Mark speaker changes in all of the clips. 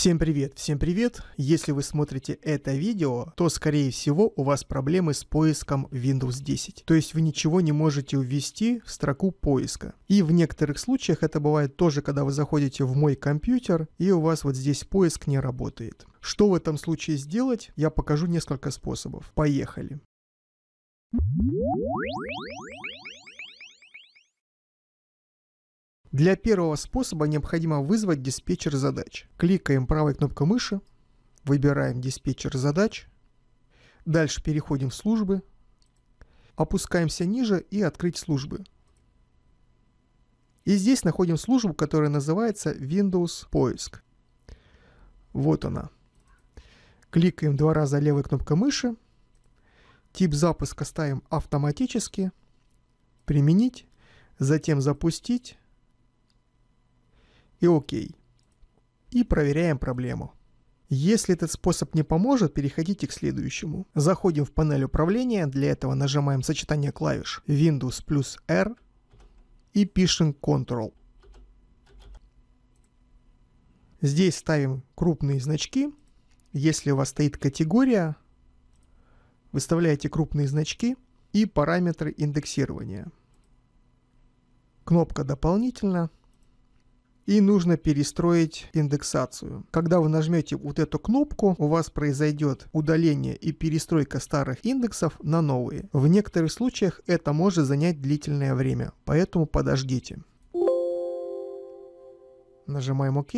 Speaker 1: Всем привет, всем привет! Если вы смотрите это видео, то скорее всего у вас проблемы с поиском Windows 10. То есть вы ничего не можете ввести в строку поиска. И в некоторых случаях это бывает тоже, когда вы заходите в мой компьютер и у вас вот здесь поиск не работает. Что в этом случае сделать, я покажу несколько способов. Поехали! Для первого способа необходимо вызвать диспетчер задач. Кликаем правой кнопкой мыши, выбираем диспетчер задач, дальше переходим в службы, опускаемся ниже и открыть службы. И здесь находим службу, которая называется Windows Поиск. Вот она. Кликаем два раза левой кнопкой мыши. Тип запуска ставим автоматически. Применить. Затем запустить и ОК. И проверяем проблему. Если этот способ не поможет, переходите к следующему. Заходим в панель управления, для этого нажимаем сочетание клавиш Windows плюс R и пишем Ctrl. Здесь ставим крупные значки. Если у вас стоит категория, выставляете крупные значки и параметры индексирования. Кнопка «Дополнительно» и нужно перестроить индексацию. Когда вы нажмете вот эту кнопку, у вас произойдет удаление и перестройка старых индексов на новые. В некоторых случаях это может занять длительное время, поэтому подождите. Нажимаем ОК.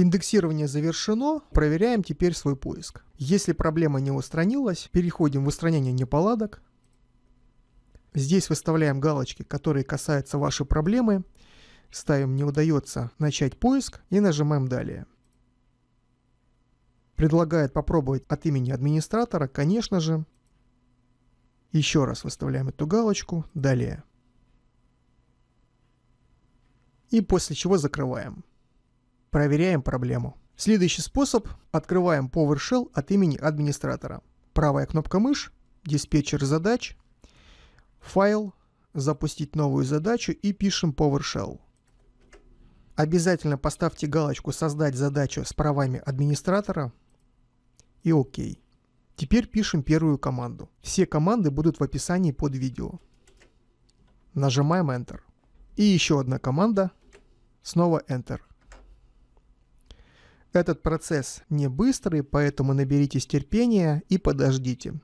Speaker 1: Индексирование завершено, проверяем теперь свой поиск. Если проблема не устранилась, переходим в устранение неполадок. Здесь выставляем галочки, которые касаются вашей проблемы. Ставим «Не удается начать поиск» и нажимаем «Далее». Предлагает попробовать от имени администратора, конечно же. Еще раз выставляем эту галочку «Далее». И после чего закрываем. Проверяем проблему. Следующий способ – открываем PowerShell от имени администратора. Правая кнопка мышь, диспетчер задач, файл, запустить новую задачу и пишем PowerShell. Обязательно поставьте галочку «Создать задачу с правами администратора» и «Ок». Теперь пишем первую команду. Все команды будут в описании под видео. Нажимаем Enter. И еще одна команда. Снова Enter. Этот процесс не быстрый, поэтому наберитесь терпения и подождите.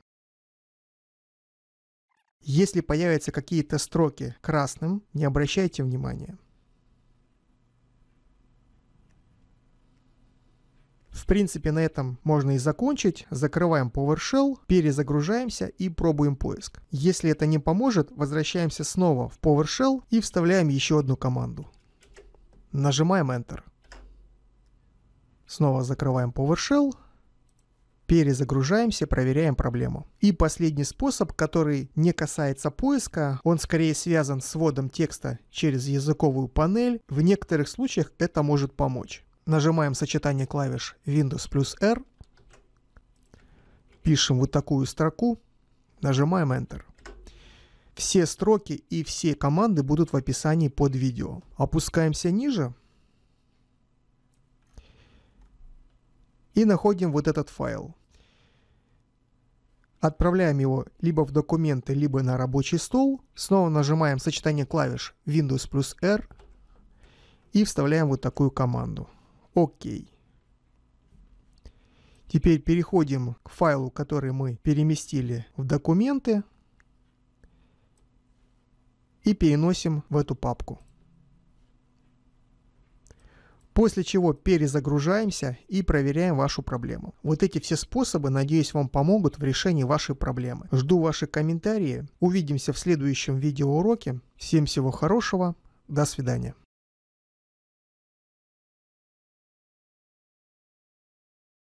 Speaker 1: Если появятся какие-то строки красным, не обращайте внимания. В принципе, на этом можно и закончить. Закрываем PowerShell, перезагружаемся и пробуем поиск. Если это не поможет, возвращаемся снова в PowerShell и вставляем еще одну команду. Нажимаем Enter. Снова закрываем PowerShell, перезагружаемся, проверяем проблему. И последний способ, который не касается поиска, он скорее связан с вводом текста через языковую панель. В некоторых случаях это может помочь. Нажимаем сочетание клавиш Windows плюс R, пишем вот такую строку, нажимаем Enter. Все строки и все команды будут в описании под видео. Опускаемся ниже – и находим вот этот файл. Отправляем его либо в документы, либо на рабочий стол. Снова нажимаем сочетание клавиш Windows плюс R и вставляем вот такую команду. Окей. Теперь переходим к файлу, который мы переместили в документы и переносим в эту папку. После чего перезагружаемся и проверяем вашу проблему. Вот эти все способы, надеюсь, вам помогут в решении вашей проблемы. Жду ваши комментарии. Увидимся в следующем видеоуроке. Всем всего хорошего. До свидания.